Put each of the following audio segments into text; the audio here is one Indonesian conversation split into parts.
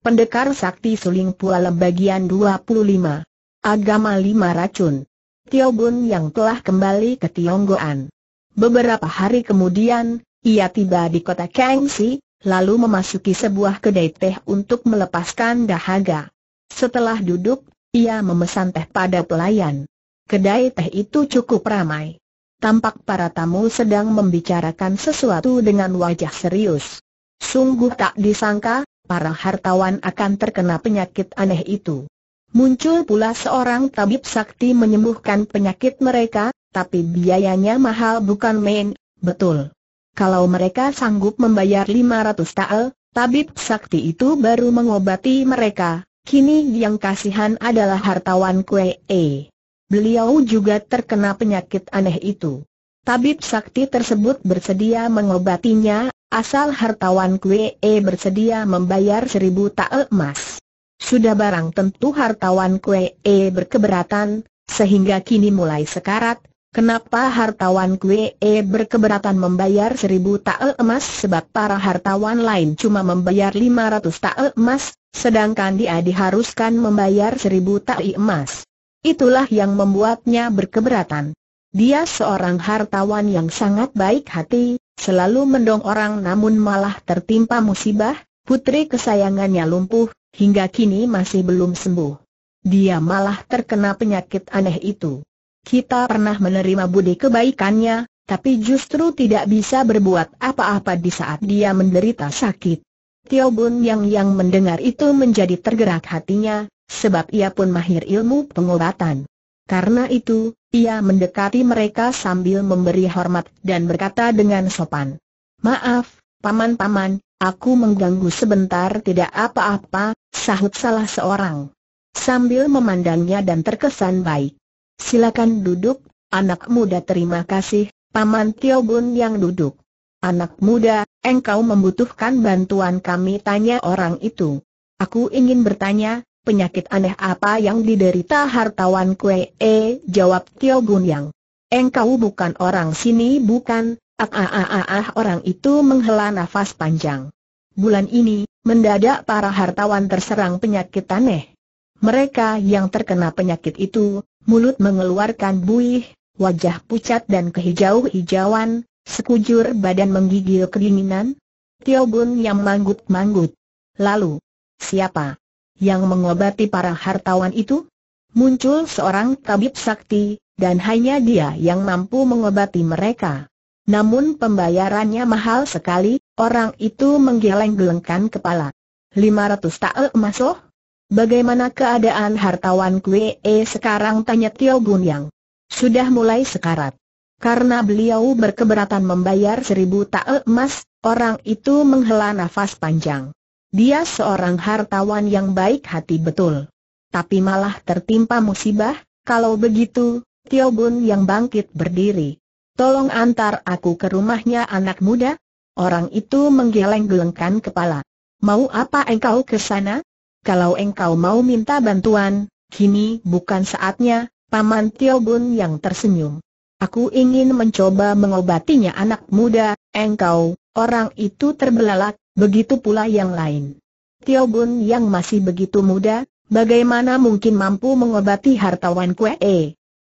Pendekar Sakti Suling Pualem bagian 25. Agama Lima Racun. Tio Bun yang telah kembali ke Tionggoan. Beberapa hari kemudian, ia tiba di kota Kangxi, lalu memasuki sebuah kedai teh untuk melepaskan dahaga. Setelah duduk, ia memesan teh pada pelayan. Kedai teh itu cukup ramai. Tampak para tamu sedang membicarakan sesuatu dengan wajah serius. Sungguh tak disangka, para hartawan akan terkena penyakit aneh itu. Muncul pula seorang tabib sakti menyembuhkan penyakit mereka, tapi biayanya mahal bukan main, betul. Kalau mereka sanggup membayar 500 tael, tabib sakti itu baru mengobati mereka, kini yang kasihan adalah hartawan kue. E. Beliau juga terkena penyakit aneh itu tabib sakti tersebut bersedia mengobatinya, asal hartawan Kwee e bersedia membayar seribu tael emas. Sudah barang tentu hartawan Kwee e berkeberatan, sehingga kini mulai sekarat, kenapa hartawan Kwee e berkeberatan membayar seribu tael emas sebab para hartawan lain cuma membayar lima ratus tael emas, sedangkan dia diharuskan membayar seribu tael emas. Itulah yang membuatnya berkeberatan. Dia seorang hartawan yang sangat baik hati, selalu mendong orang namun malah tertimpa musibah, putri kesayangannya lumpuh, hingga kini masih belum sembuh. Dia malah terkena penyakit aneh itu. Kita pernah menerima budi kebaikannya, tapi justru tidak bisa berbuat apa-apa di saat dia menderita sakit. Tio Bun Yang yang mendengar itu menjadi tergerak hatinya, sebab ia pun mahir ilmu pengobatan. Karena itu, ia mendekati mereka sambil memberi hormat dan berkata dengan sopan. Maaf, paman-paman, aku mengganggu sebentar tidak apa-apa, sahut salah seorang. Sambil memandangnya dan terkesan baik. Silakan duduk, anak muda terima kasih, paman Tio Bun yang duduk. Anak muda, engkau membutuhkan bantuan kami tanya orang itu. Aku ingin bertanya, penyakit aneh apa yang diderita hartawan kue? E, jawab Tio Gun Yang. Engkau bukan orang sini bukan, ah ah ah ah, ah orang itu menghela nafas panjang. Bulan ini, mendadak para hartawan terserang penyakit aneh. Mereka yang terkena penyakit itu, mulut mengeluarkan buih, wajah pucat dan kehijau-hijauan, sekujur badan menggigil kedinginan. Tio Gun yang manggut-manggut. Lalu, siapa? yang mengobati para hartawan itu? Muncul seorang tabib sakti, dan hanya dia yang mampu mengobati mereka. Namun pembayarannya mahal sekali, orang itu menggeleng-gelengkan kepala. 500 tael masuk? Oh? Bagaimana keadaan hartawan Kwe sekarang tanya Tio Gun Yang? Sudah mulai sekarat. Karena beliau berkeberatan membayar seribu tael emas, orang itu menghela nafas panjang. Dia seorang hartawan yang baik hati betul. Tapi malah tertimpa musibah, kalau begitu, Tio Bun yang bangkit berdiri. Tolong antar aku ke rumahnya anak muda. Orang itu menggeleng-gelengkan kepala. Mau apa engkau ke sana? Kalau engkau mau minta bantuan, kini bukan saatnya, Paman Tio Bun yang tersenyum. Aku ingin mencoba mengobatinya anak muda, engkau, orang itu terbelalak, begitu pula yang lain. Tio Bun yang masih begitu muda, bagaimana mungkin mampu mengobati hartawan Kue?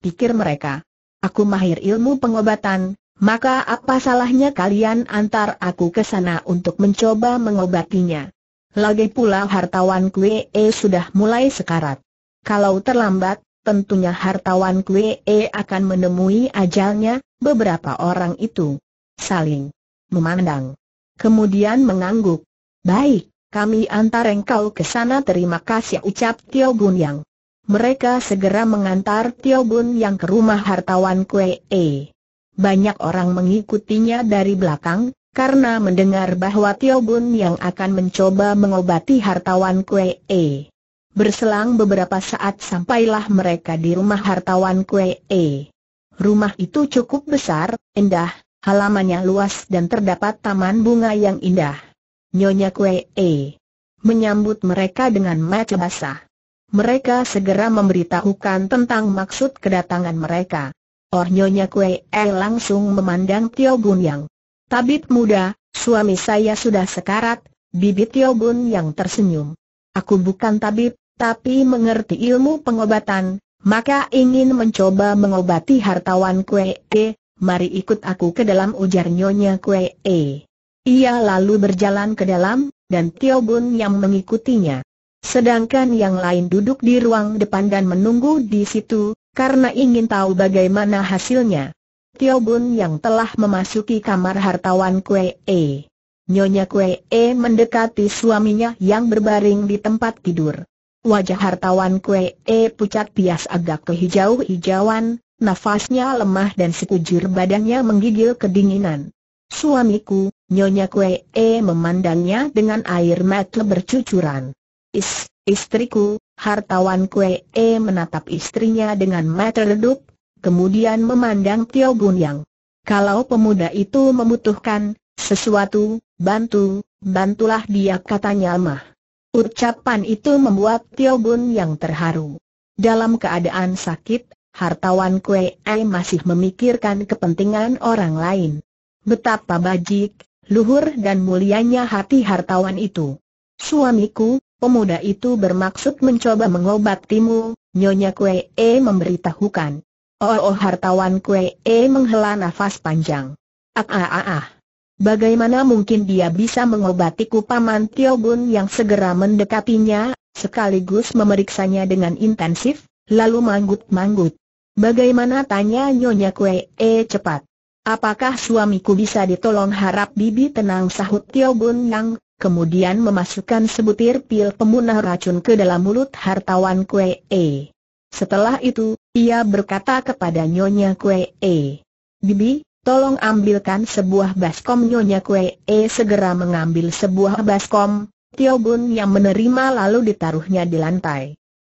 Pikir mereka. Aku mahir ilmu pengobatan, maka apa salahnya kalian antar aku ke sana untuk mencoba mengobatinya? Lagi pula hartawan Kue sudah mulai sekarat. Kalau terlambat, tentunya hartawan Kue akan menemui ajalnya, beberapa orang itu saling memandang kemudian mengangguk. Baik, kami antar engkau ke sana terima kasih ucap Tio Bun Yang. Mereka segera mengantar Tio Bun Yang ke rumah hartawan Kue E. Banyak orang mengikutinya dari belakang, karena mendengar bahwa Tio Bun Yang akan mencoba mengobati hartawan Kue E. Berselang beberapa saat sampailah mereka di rumah hartawan Kue E. Rumah itu cukup besar, indah, Halamannya luas dan terdapat taman bunga yang indah. Nyonya Kue E. menyambut mereka dengan mata basah. Mereka segera memberitahukan tentang maksud kedatangan mereka. Oh Nyonya Kue E langsung memandang Tio Bun Yang. Tabib muda, suami saya sudah sekarat, bibit Tio Bun Yang tersenyum. Aku bukan tabib, tapi mengerti ilmu pengobatan, maka ingin mencoba mengobati hartawan Kue E, mari ikut aku ke dalam ujar Nyonya Kue E. Ia lalu berjalan ke dalam, dan Tio Bun yang mengikutinya. Sedangkan yang lain duduk di ruang depan dan menunggu di situ, karena ingin tahu bagaimana hasilnya. Tio Bun yang telah memasuki kamar hartawan Kue E. Nyonya Kue E mendekati suaminya yang berbaring di tempat tidur. Wajah hartawan Kue E pucat pias agak kehijau-hijauan, Nafasnya lemah dan sekujur badannya menggigil kedinginan. Suamiku, Nyonya Kue E memandangnya dengan air mata bercucuran. Is, istriku, hartawan Kue E menatap istrinya dengan mata redup, kemudian memandang Tio Bun Yang. Kalau pemuda itu membutuhkan sesuatu, bantu, bantulah dia katanya mah. Ucapan itu membuat Tio Bun Yang terharu. Dalam keadaan sakit hartawan Kue Ai masih memikirkan kepentingan orang lain. Betapa bajik, luhur dan mulianya hati hartawan itu. Suamiku, pemuda itu bermaksud mencoba mengobatimu, Nyonya Kue E memberitahukan. Oh, oh hartawan Kue E menghela nafas panjang. Ah, ah, ah, ah. Bagaimana mungkin dia bisa mengobatiku Paman Tio Bun yang segera mendekatinya, sekaligus memeriksanya dengan intensif, lalu manggut-manggut. Bagaimana tanya Nyonya Kue eh cepat. Apakah suamiku bisa ditolong harap bibi tenang sahut Tio Bun yang kemudian memasukkan sebutir pil pemunah racun ke dalam mulut hartawan Kue eh. Setelah itu, ia berkata kepada Nyonya Kue eh. Bibi, tolong ambilkan sebuah baskom Nyonya Kue eh segera mengambil sebuah baskom, Tio Bun yang menerima lalu ditaruhnya di lantai.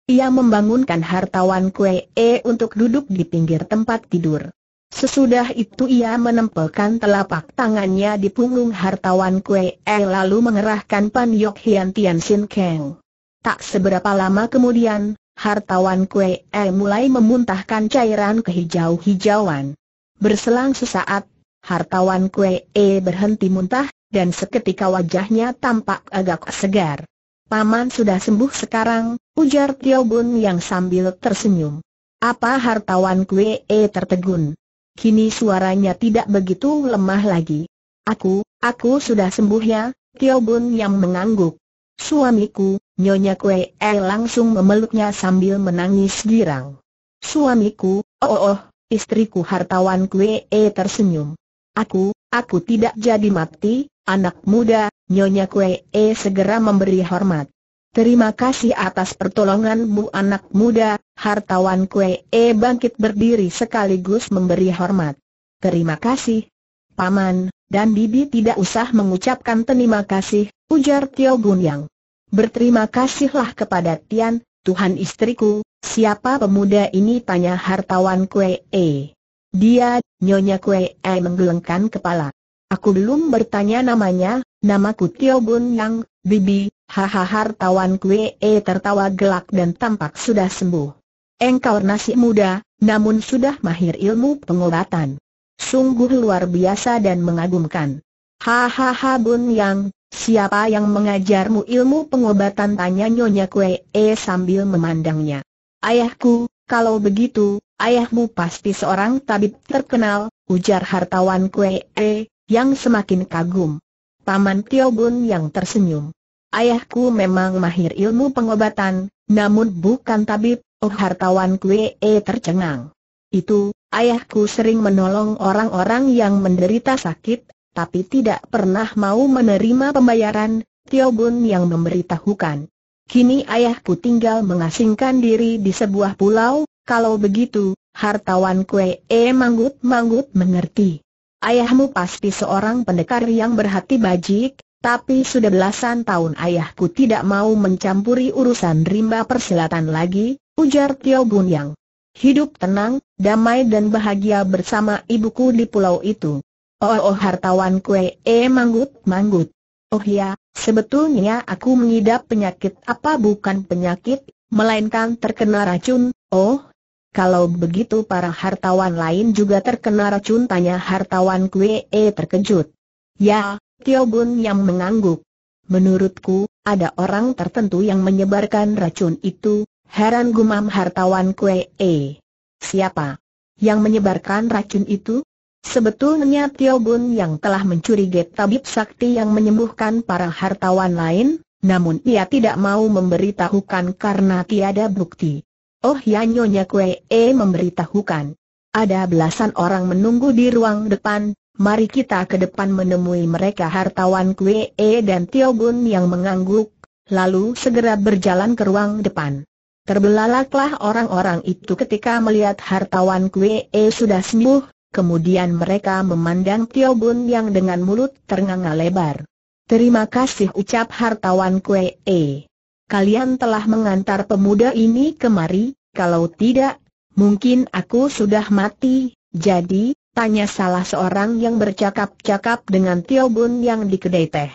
Ia membangunkan hartawan Kue E untuk duduk di pinggir tempat tidur. Sesudah itu ia menempelkan telapak tangannya di punggung hartawan Kue E lalu mengerahkan Pan Yok Hian Tian Sin Keng. Tak seberapa lama kemudian, hartawan Kue E mulai memuntahkan cairan kehijau-hijauan. Berselang sesaat, hartawan Kue E berhenti muntah, dan seketika wajahnya tampak agak segar. Paman sudah sembuh sekarang, Ujar Tio Bun yang sambil tersenyum. Apa hartawan kue e tertegun? Kini suaranya tidak begitu lemah lagi. Aku, aku sudah sembuh ya, Tio Bun yang mengangguk. Suamiku, Nyonya Kue e langsung memeluknya sambil menangis girang. Suamiku, oh oh, oh istriku hartawan Kue e tersenyum. Aku, aku tidak jadi mati, anak muda, Nyonya Kue segera memberi hormat. Terima kasih atas pertolonganmu anak muda, hartawan kue e bangkit berdiri sekaligus memberi hormat. Terima kasih. Paman, dan Bibi tidak usah mengucapkan terima kasih, ujar Tio Gunyang. Berterima kasihlah kepada Tian, Tuhan istriku, siapa pemuda ini tanya hartawan kue e. Dia, Nyonya kue e menggelengkan kepala. Aku belum bertanya namanya, namaku Tio Gunyang, Bibi, Hahaha hartawan kue e tertawa gelak dan tampak sudah sembuh. Engkau nasi muda, namun sudah mahir ilmu pengobatan. Sungguh luar biasa dan mengagumkan. Hahaha Bun Yang, siapa yang mengajarmu ilmu pengobatan tanya Nyonya Kue E sambil memandangnya. Ayahku, kalau begitu, ayahmu pasti seorang tabib terkenal, ujar hartawan Kue E, yang semakin kagum. Paman Tio Bun Yang tersenyum. Ayahku memang mahir ilmu pengobatan, namun bukan tabib, oh hartawan kue eh, tercengang. Itu, ayahku sering menolong orang-orang yang menderita sakit, tapi tidak pernah mau menerima pembayaran, Tio Bun yang memberitahukan. Kini ayahku tinggal mengasingkan diri di sebuah pulau, kalau begitu, hartawan kue eh, manggut-manggut mengerti. Ayahmu pasti seorang pendekar yang berhati bajik, tapi sudah belasan tahun ayahku tidak mau mencampuri urusan rimba persilatan lagi, ujar Tio Bun Yang. Hidup tenang, damai dan bahagia bersama ibuku di pulau itu. Oh, oh hartawan kue, eh manggut, manggut. Oh ya, sebetulnya aku mengidap penyakit apa bukan penyakit, melainkan terkena racun, oh. Kalau begitu para hartawan lain juga terkena racun tanya hartawan kue, eh terkejut. Ya, Tio Bun yang mengangguk. Menurutku, ada orang tertentu yang menyebarkan racun itu, heran gumam hartawan kue e. Siapa? Yang menyebarkan racun itu? Sebetulnya Tio Bun yang telah mencurigai tabib sakti yang menyembuhkan para hartawan lain, namun ia tidak mau memberitahukan karena tiada bukti. Oh ya nyonya kue e memberitahukan. Ada belasan orang menunggu di ruang depan, mari kita ke depan menemui mereka hartawan Kwe e dan Tio Bun yang mengangguk, lalu segera berjalan ke ruang depan. Terbelalaklah orang-orang itu ketika melihat hartawan Kwe e sudah sembuh, kemudian mereka memandang Tio Bun yang dengan mulut ternganga lebar. Terima kasih ucap hartawan Kwe e. Kalian telah mengantar pemuda ini kemari, kalau tidak, mungkin aku sudah mati, jadi, Tanya salah seorang yang bercakap-cakap dengan Tio Bun yang di kedai teh.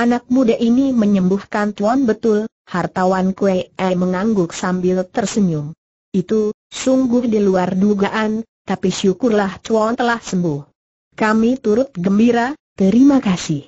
Anak muda ini menyembuhkan tuan betul, hartawan Kue E mengangguk sambil tersenyum. Itu, sungguh di luar dugaan, tapi syukurlah tuan telah sembuh. Kami turut gembira, terima kasih.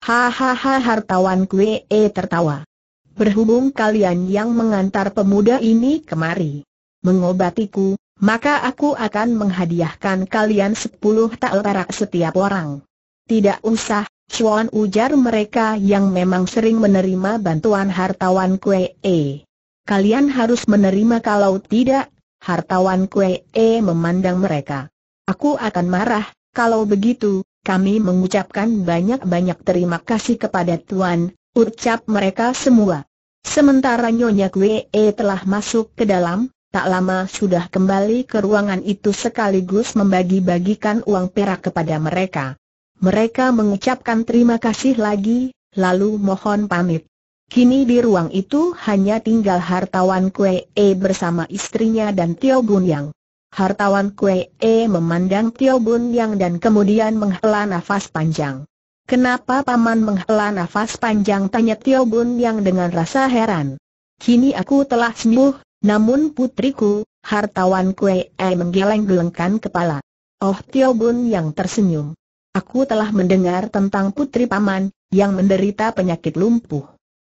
Hahaha hartawan Kue E tertawa. Berhubung kalian yang mengantar pemuda ini kemari mengobatiku, maka aku akan menghadiahkan kalian sepuluh tael perak setiap orang. Tidak usah, Chuan ujar mereka yang memang sering menerima bantuan hartawan Kue. E. Kalian harus menerima kalau tidak, hartawan Kue e memandang mereka. Aku akan marah, kalau begitu, kami mengucapkan banyak-banyak terima kasih kepada Tuan, ucap mereka semua. Sementara Nyonya Kue e telah masuk ke dalam, Tak lama sudah kembali ke ruangan itu sekaligus membagi-bagikan uang perak kepada mereka. Mereka mengucapkan terima kasih lagi, lalu mohon pamit. Kini di ruang itu hanya tinggal hartawan Kue E bersama istrinya dan Tio Bun Yang. Hartawan Kue E memandang Tio Bun Yang dan kemudian menghela nafas panjang. Kenapa paman menghela nafas panjang tanya Tio Bun Yang dengan rasa heran. Kini aku telah sembuh, namun putriku, hartawan Kue E menggeleng-gelengkan kepala. Oh Tio Bun yang tersenyum. Aku telah mendengar tentang putri paman, yang menderita penyakit lumpuh.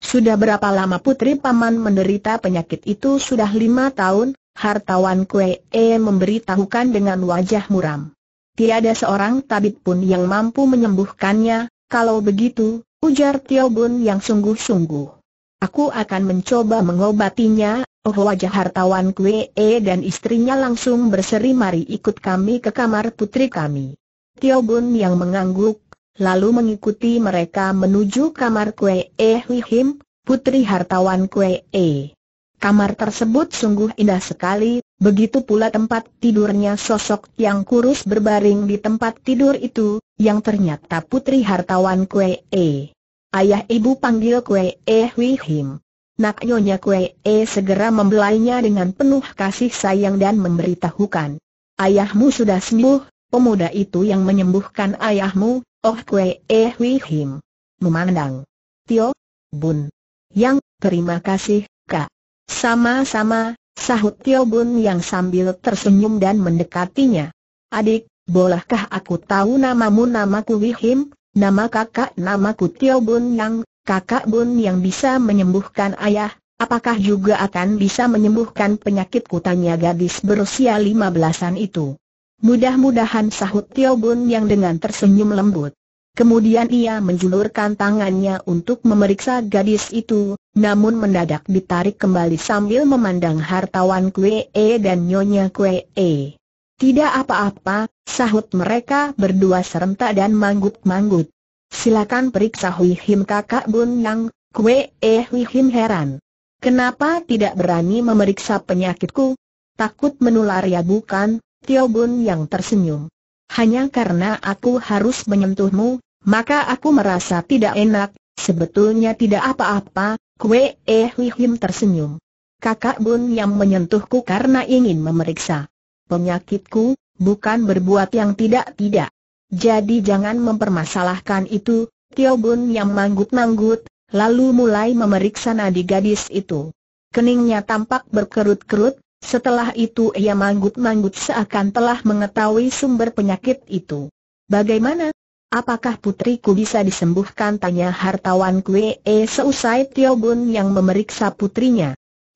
Sudah berapa lama putri paman menderita penyakit itu? Sudah lima tahun, hartawan Kue E memberitahukan dengan wajah muram. Tiada seorang tabib pun yang mampu menyembuhkannya, kalau begitu, ujar Tio Bun yang sungguh-sungguh. Aku akan mencoba mengobatinya, oh wajah hartawan Kwe e dan istrinya langsung berseri mari ikut kami ke kamar putri kami. Tio Bun yang mengangguk, lalu mengikuti mereka menuju kamar Kwe e. Wihim, putri hartawan Kwe e. Kamar tersebut sungguh indah sekali, begitu pula tempat tidurnya sosok yang kurus berbaring di tempat tidur itu, yang ternyata putri hartawan Kue E. Ayah ibu panggil kue eh Wihim. him. Nak nyonya kue eh segera membelainya dengan penuh kasih sayang dan memberitahukan. Ayahmu sudah sembuh, pemuda itu yang menyembuhkan ayahmu, oh kue eh Wihim. Memandang. Tio, bun. Yang, terima kasih, kak. Sama-sama, sahut Tio Bun yang sambil tersenyum dan mendekatinya. Adik, bolehkah aku tahu namamu namaku Wihim? Nama kakak namaku Tio Bun Yang, kakak Bun yang bisa menyembuhkan ayah, apakah juga akan bisa menyembuhkan penyakitku tanya gadis berusia lima belasan itu. Mudah-mudahan sahut Tio Bun Yang dengan tersenyum lembut. Kemudian ia menjulurkan tangannya untuk memeriksa gadis itu, namun mendadak ditarik kembali sambil memandang hartawan Kue e dan Nyonya Kue e. Tidak apa-apa, sahut mereka berdua serentak dan manggut-manggut. Silakan periksa Hui Him kakak Bun Yang, kue eh Hui Him heran. Kenapa tidak berani memeriksa penyakitku? Takut menular ya bukan, Tio Bun Yang tersenyum. Hanya karena aku harus menyentuhmu, maka aku merasa tidak enak, sebetulnya tidak apa-apa, kue eh Hui Him tersenyum. Kakak Bun Yang menyentuhku karena ingin memeriksa penyakitku, bukan berbuat yang tidak-tidak. Jadi jangan mempermasalahkan itu, Tio Bun yang manggut-manggut, lalu mulai memeriksa nadi gadis itu. Keningnya tampak berkerut-kerut, setelah itu ia manggut-manggut seakan telah mengetahui sumber penyakit itu. Bagaimana? Apakah putriku bisa disembuhkan? Tanya hartawan kue e seusai Tio Bun yang memeriksa putrinya.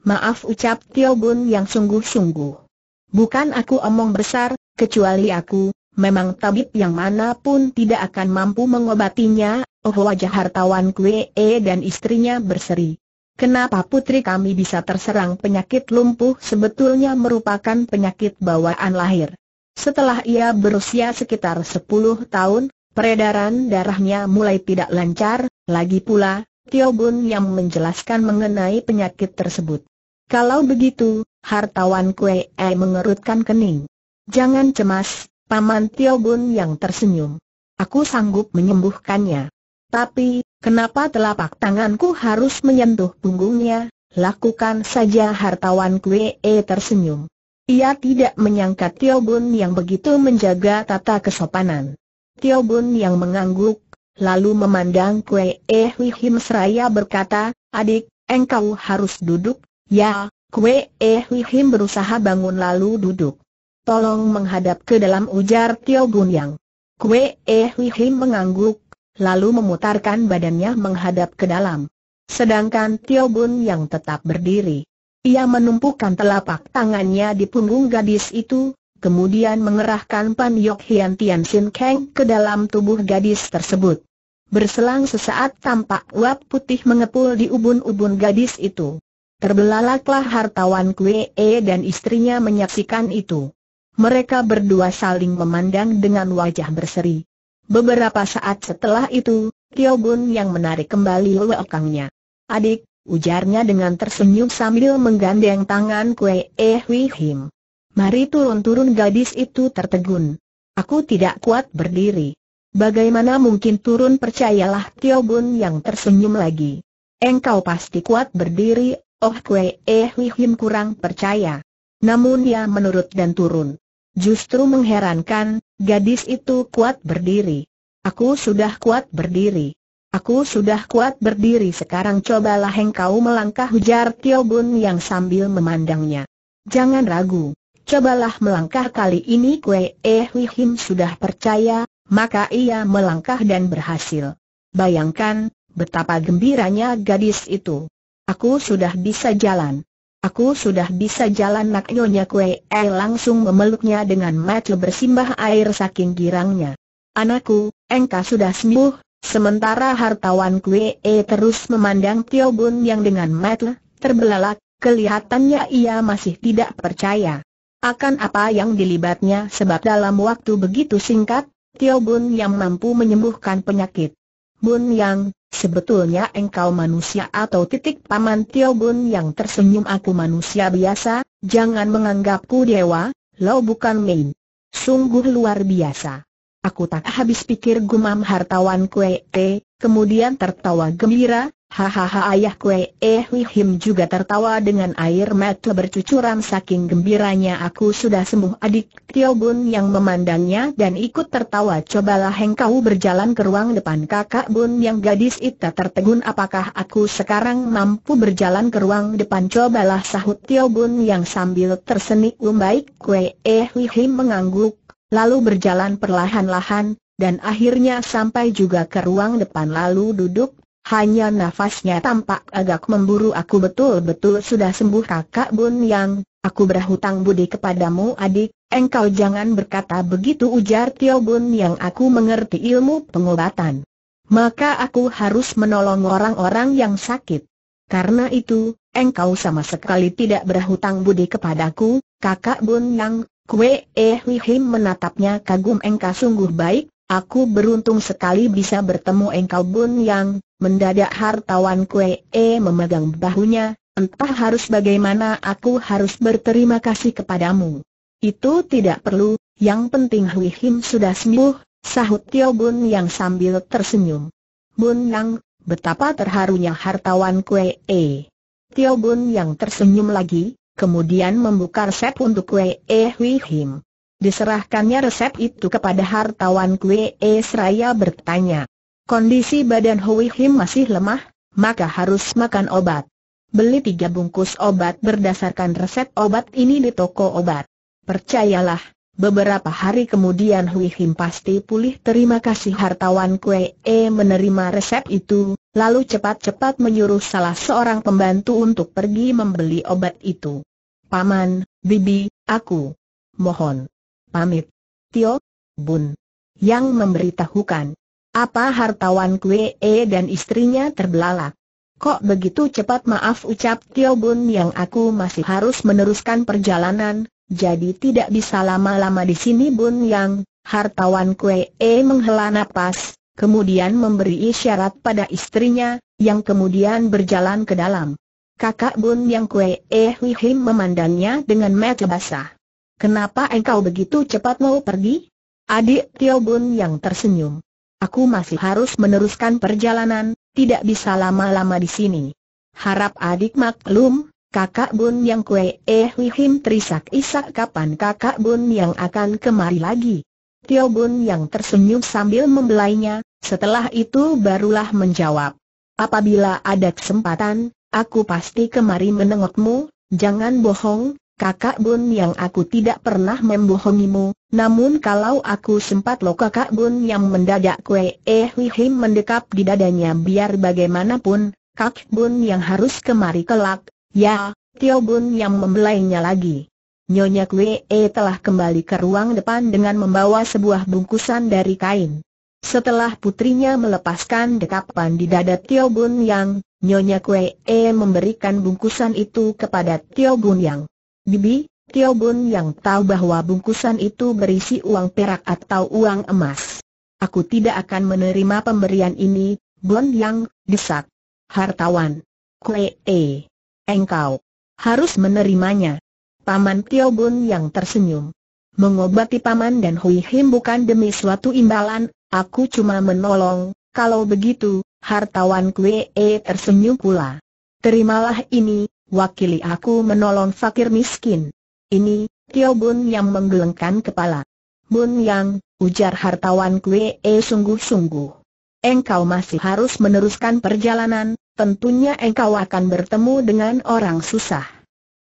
Maaf ucap Tio Bun yang sungguh-sungguh. Bukan aku omong besar, kecuali aku, memang tabib yang mana pun tidak akan mampu mengobatinya, oh wajah hartawan kue e dan istrinya berseri. Kenapa putri kami bisa terserang penyakit lumpuh sebetulnya merupakan penyakit bawaan lahir. Setelah ia berusia sekitar 10 tahun, peredaran darahnya mulai tidak lancar, lagi pula, Tio Bun yang menjelaskan mengenai penyakit tersebut. Kalau begitu, hartawan Kue E mengerutkan kening. Jangan cemas, Paman Tio Bun yang tersenyum. Aku sanggup menyembuhkannya. Tapi, kenapa telapak tanganku harus menyentuh punggungnya? Lakukan saja hartawan Kue E tersenyum. Ia tidak menyangka Tio Bun yang begitu menjaga tata kesopanan. Tio Bun yang mengangguk, lalu memandang Kue E Wihim Seraya berkata, Adik, engkau harus duduk Ya, kue eh Him berusaha bangun lalu duduk. Tolong menghadap ke dalam ujar Tio Yang. Kue eh Him mengangguk, lalu memutarkan badannya menghadap ke dalam. Sedangkan Tio Bun yang tetap berdiri. Ia menumpukan telapak tangannya di punggung gadis itu, kemudian mengerahkan Pan Yok Hian Tian Sin Kang ke dalam tubuh gadis tersebut. Berselang sesaat tampak uap putih mengepul di ubun-ubun gadis itu. Terbelalaklah hartawan Kwe e dan istrinya menyaksikan itu. Mereka berdua saling memandang dengan wajah berseri. Beberapa saat setelah itu, Tio Bun yang menarik kembali lekangnya. Adik, ujarnya dengan tersenyum sambil menggandeng tangan Kwe e Hui Him. Mari turun-turun gadis itu tertegun. Aku tidak kuat berdiri. Bagaimana mungkin turun percayalah Tio Bun yang tersenyum lagi. Engkau pasti kuat berdiri Oh kue Eh Him kurang percaya. Namun ia menurut dan turun. Justru mengherankan, gadis itu kuat berdiri. Aku sudah kuat berdiri. Aku sudah kuat berdiri sekarang cobalah engkau melangkah ujar Tio Bun yang sambil memandangnya. Jangan ragu, cobalah melangkah kali ini Kue Eh Him sudah percaya, maka ia melangkah dan berhasil. Bayangkan, betapa gembiranya gadis itu. Aku sudah bisa jalan. Aku sudah bisa jalan nak Nyonya Kue eh langsung memeluknya dengan mata bersimbah air saking girangnya. Anakku, engkau sudah sembuh, sementara hartawan Kue eh terus memandang Tio Bun yang dengan mata terbelalak, kelihatannya ia masih tidak percaya. Akan apa yang dilibatnya sebab dalam waktu begitu singkat, Tio Bun yang mampu menyembuhkan penyakit. Bun yang, Sebetulnya engkau manusia atau titik paman Tio yang tersenyum aku manusia biasa, jangan menganggapku dewa, lo bukan main. Sungguh luar biasa. Aku tak habis pikir gumam hartawan kue te, kemudian tertawa gembira, Hahaha ayah kue eh wihim juga tertawa dengan air mata bercucuran saking gembiranya aku sudah sembuh adik Tio Bun yang memandangnya dan ikut tertawa cobalah engkau berjalan ke ruang depan kakak Bun yang gadis itu tertegun apakah aku sekarang mampu berjalan ke ruang depan cobalah sahut Tio Bun yang sambil tersenyum umbaik baik kue eh wihim mengangguk lalu berjalan perlahan-lahan dan akhirnya sampai juga ke ruang depan lalu duduk hanya nafasnya tampak agak memburu aku betul-betul sudah sembuh kakak Bun Yang, aku berhutang budi kepadamu adik, engkau jangan berkata begitu ujar Tio Bun Yang aku mengerti ilmu pengobatan. Maka aku harus menolong orang-orang yang sakit. Karena itu, engkau sama sekali tidak berhutang budi kepadaku, kakak Bun Yang, kue eh Wihim menatapnya kagum engkau sungguh baik, Aku beruntung sekali bisa bertemu engkau Bun Yang, mendadak hartawan Kue E memegang bahunya, entah harus bagaimana aku harus berterima kasih kepadamu. Itu tidak perlu, yang penting Hui Him sudah sembuh, sahut Tio Bun Yang sambil tersenyum. Bun Yang, betapa terharunya hartawan Kue E. Tio Bun Yang tersenyum lagi, kemudian membuka resep untuk Kue E Hui Him. Diserahkannya resep itu kepada hartawan Kue Esraya bertanya. Kondisi badan Hui Him masih lemah, maka harus makan obat. Beli tiga bungkus obat berdasarkan resep obat ini di toko obat. Percayalah, beberapa hari kemudian Hui Him pasti pulih terima kasih hartawan Kue E menerima resep itu, lalu cepat-cepat menyuruh salah seorang pembantu untuk pergi membeli obat itu. Paman, Bibi, aku. Mohon pamit. Tio, Bun, yang memberitahukan. Apa hartawan Kwe e dan istrinya terbelalak? Kok begitu cepat maaf ucap Tio Bun yang aku masih harus meneruskan perjalanan, jadi tidak bisa lama-lama di sini Bun yang, hartawan Kwe e menghela nafas, kemudian memberi isyarat pada istrinya, yang kemudian berjalan ke dalam. Kakak Bun yang Kwe Hwihim memandangnya dengan mata basah. Kenapa engkau begitu cepat mau pergi? Adik Tio Bun yang tersenyum. Aku masih harus meneruskan perjalanan, tidak bisa lama-lama di sini. Harap adik maklum, kakak Bun yang kue eh wihim terisak-isak kapan kakak Bun yang akan kemari lagi. Tio Bun yang tersenyum sambil membelainya, setelah itu barulah menjawab. Apabila ada kesempatan, aku pasti kemari menengokmu, jangan bohong, Kakak Bun yang aku tidak pernah membohongimu, namun kalau aku sempat lo kakak Bun yang mendadak kue eh wihim mendekap di dadanya biar bagaimanapun, kak Bun yang harus kemari kelak, ya, Tio Bun yang membelainya lagi. Nyonya kue eh telah kembali ke ruang depan dengan membawa sebuah bungkusan dari kain. Setelah putrinya melepaskan dekapan di dada Tio Bun yang, Nyonya Kue E memberikan bungkusan itu kepada Tio Bun Yang. Bibi, Tio Bun yang tahu bahwa bungkusan itu berisi uang perak atau uang emas. Aku tidak akan menerima pemberian ini, Bun Yang, desak. Hartawan. Kue E. Engkau. Harus menerimanya. Paman Tio Bun yang tersenyum. Mengobati Paman dan Hui Him bukan demi suatu imbalan, aku cuma menolong, kalau begitu, hartawan Kue E tersenyum pula. Terimalah ini, wakili aku menolong fakir miskin. Ini, Tio Bun yang menggelengkan kepala. Bun Yang, ujar hartawan kue E sungguh-sungguh. Engkau masih harus meneruskan perjalanan, tentunya engkau akan bertemu dengan orang susah.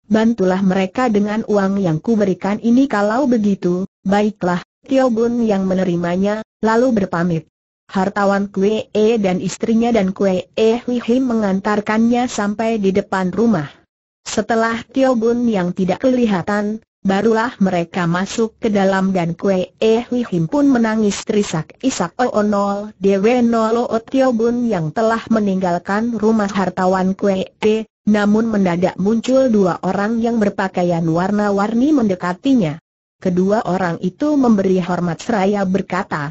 Bantulah mereka dengan uang yang kuberikan ini kalau begitu, baiklah, Tio Bun yang menerimanya, lalu berpamit. Hartawan Kwee E dan istrinya dan Kwee E Hui mengantarkannya sampai di depan rumah. Setelah Tio Bun yang tidak kelihatan, barulah mereka masuk ke dalam dan Kwee E Hui pun menangis terisak-isak Oh, oh Nol Dewe Nol O oh, Tio Bun yang telah meninggalkan rumah hartawan Kwee, E, namun mendadak muncul dua orang yang berpakaian warna-warni mendekatinya. Kedua orang itu memberi hormat seraya berkata,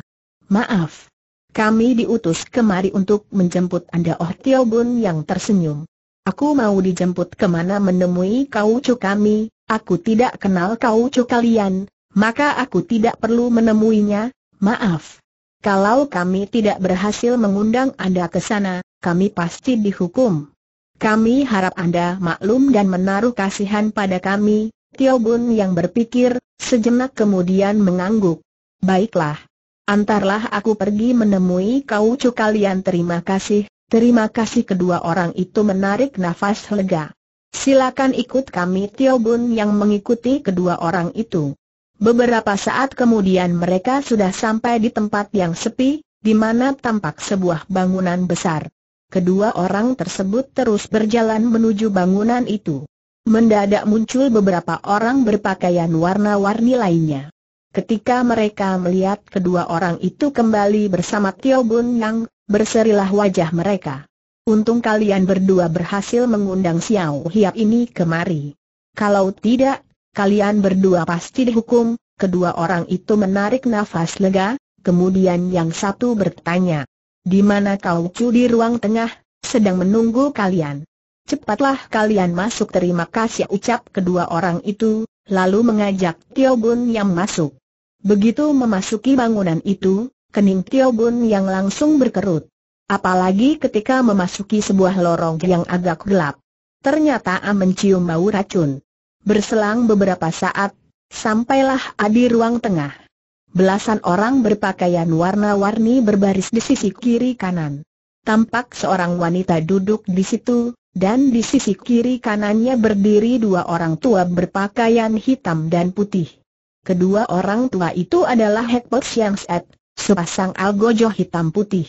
Maaf, kami diutus kemari untuk menjemput Anda Oh Tio Bun yang tersenyum. Aku mau dijemput kemana menemui kau cu kami, aku tidak kenal kau cu kalian, maka aku tidak perlu menemuinya, maaf. Kalau kami tidak berhasil mengundang Anda ke sana, kami pasti dihukum. Kami harap Anda maklum dan menaruh kasihan pada kami, Tio Bun yang berpikir, sejenak kemudian mengangguk. Baiklah, Antarlah aku pergi menemui kau cu kalian terima kasih, terima kasih kedua orang itu menarik nafas lega. Silakan ikut kami Tio Bun yang mengikuti kedua orang itu. Beberapa saat kemudian mereka sudah sampai di tempat yang sepi, di mana tampak sebuah bangunan besar. Kedua orang tersebut terus berjalan menuju bangunan itu. Mendadak muncul beberapa orang berpakaian warna-warni lainnya. Ketika mereka melihat kedua orang itu kembali bersama Tio Bun Yang, berserilah wajah mereka. Untung kalian berdua berhasil mengundang Xiao Hiap ini kemari. Kalau tidak, kalian berdua pasti dihukum, kedua orang itu menarik nafas lega, kemudian yang satu bertanya. Di mana kau cu di ruang tengah, sedang menunggu kalian. Cepatlah kalian masuk terima kasih ucap kedua orang itu, lalu mengajak Tio Bun yang masuk. Begitu memasuki bangunan itu, kening Tio Bun yang langsung berkerut. Apalagi ketika memasuki sebuah lorong yang agak gelap. Ternyata A mencium bau racun. Berselang beberapa saat, sampailah A di ruang tengah. Belasan orang berpakaian warna-warni berbaris di sisi kiri kanan. Tampak seorang wanita duduk di situ, dan di sisi kiri kanannya berdiri dua orang tua berpakaian hitam dan putih. Kedua orang tua itu adalah Hek Pek Siang Set, sepasang algojo hitam putih.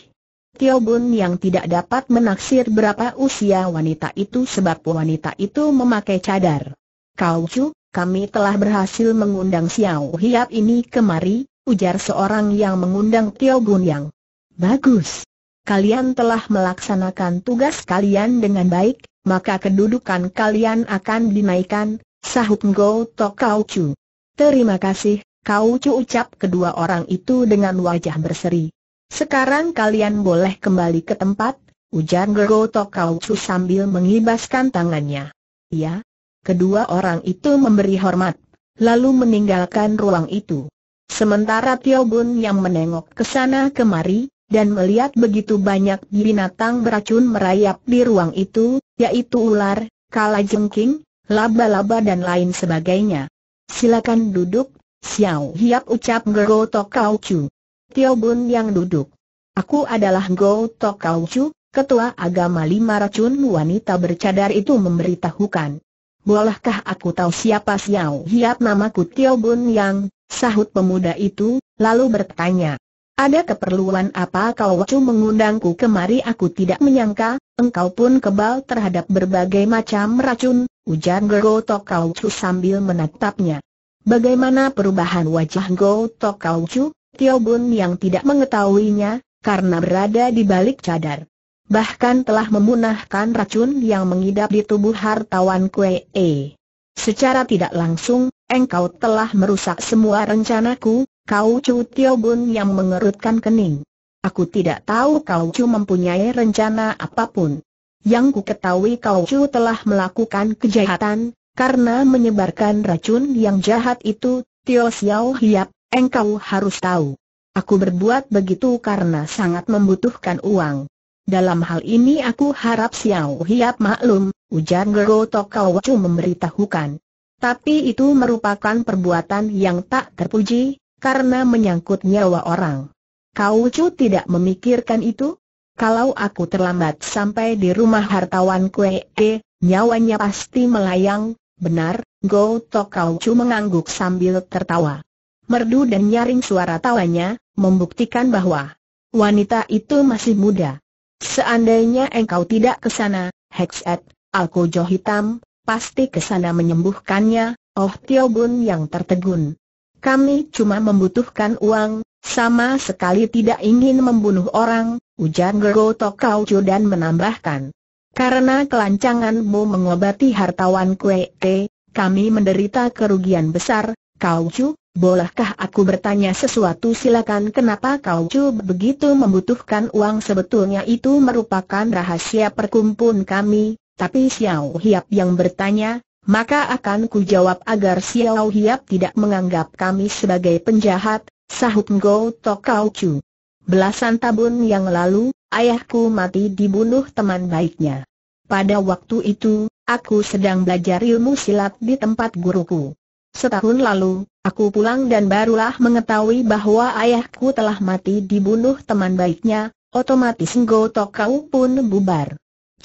Tio Bun yang tidak dapat menaksir berapa usia wanita itu sebab wanita itu memakai cadar. Kau Chu, kami telah berhasil mengundang Xiao Hiap ini kemari, ujar seorang yang mengundang Tio Bun yang. Bagus. Kalian telah melaksanakan tugas kalian dengan baik, maka kedudukan kalian akan dinaikkan, sahut Ngo Tok Kau Chu. Terima kasih, kau cu ucap kedua orang itu dengan wajah berseri. Sekarang kalian boleh kembali ke tempat, ujar Gergoto Kau Cu sambil mengibaskan tangannya. Ya, kedua orang itu memberi hormat, lalu meninggalkan ruang itu. Sementara Tio Bun yang menengok ke sana kemari, dan melihat begitu banyak binatang beracun merayap di ruang itu, yaitu ular, kalajengking, laba-laba dan lain sebagainya. Silakan duduk, Xiao Hiap ucap Go Tokau Chu. Tio Bun yang duduk. Aku adalah Go Tokau Chu, ketua agama lima racun wanita bercadar itu memberitahukan. Bolehkah aku tahu siapa Xiao Hiap namaku Tio Bun yang, sahut pemuda itu, lalu bertanya. Ada keperluan apa kau wacu mengundangku kemari aku tidak menyangka, engkau pun kebal terhadap berbagai macam racun, ujar Gergo Chu sambil menatapnya. Bagaimana perubahan wajah Gergo Chu? Tio Bun yang tidak mengetahuinya, karena berada di balik cadar. Bahkan telah memunahkan racun yang mengidap di tubuh hartawan Kue E. Secara tidak langsung, engkau telah merusak semua rencanaku, Kau Chu Tio Bun yang mengerutkan kening. Aku tidak tahu Kau Chu mempunyai rencana apapun. Yang ku ketahui Kau Chu telah melakukan kejahatan, karena menyebarkan racun yang jahat itu, Tio Xiao Hiap, engkau harus tahu. Aku berbuat begitu karena sangat membutuhkan uang. Dalam hal ini aku harap Xiao Hiap maklum, ujar Gero Tokau Chu memberitahukan. Tapi itu merupakan perbuatan yang tak terpuji, karena menyangkut nyawa orang. Kau cu tidak memikirkan itu? Kalau aku terlambat sampai di rumah hartawan kue, eh, nyawanya pasti melayang, benar, Go kau cu mengangguk sambil tertawa. Merdu dan nyaring suara tawanya, membuktikan bahwa wanita itu masih muda. Seandainya engkau tidak ke sana, Hexet, Alkojo Hitam, pasti ke sana menyembuhkannya, Oh Tio Bun yang tertegun. Kami cuma membutuhkan uang, sama sekali tidak ingin membunuh orang, ujar Gergo Tokau Cho dan menambahkan. Karena kelancanganmu mengobati hartawan Kue Te, kami menderita kerugian besar, Kau Chu, bolehkah aku bertanya sesuatu silakan kenapa Kau Chu begitu membutuhkan uang sebetulnya itu merupakan rahasia perkumpun kami, tapi Xiao Hiap yang bertanya, maka akan ku jawab agar Xiao Hiap tidak menganggap kami sebagai penjahat, sahut Ngo Tok Kau Chu. Belasan tahun yang lalu, ayahku mati dibunuh teman baiknya. Pada waktu itu, aku sedang belajar ilmu silat di tempat guruku. Setahun lalu, aku pulang dan barulah mengetahui bahwa ayahku telah mati dibunuh teman baiknya, otomatis Ngo Tok Kau pun bubar.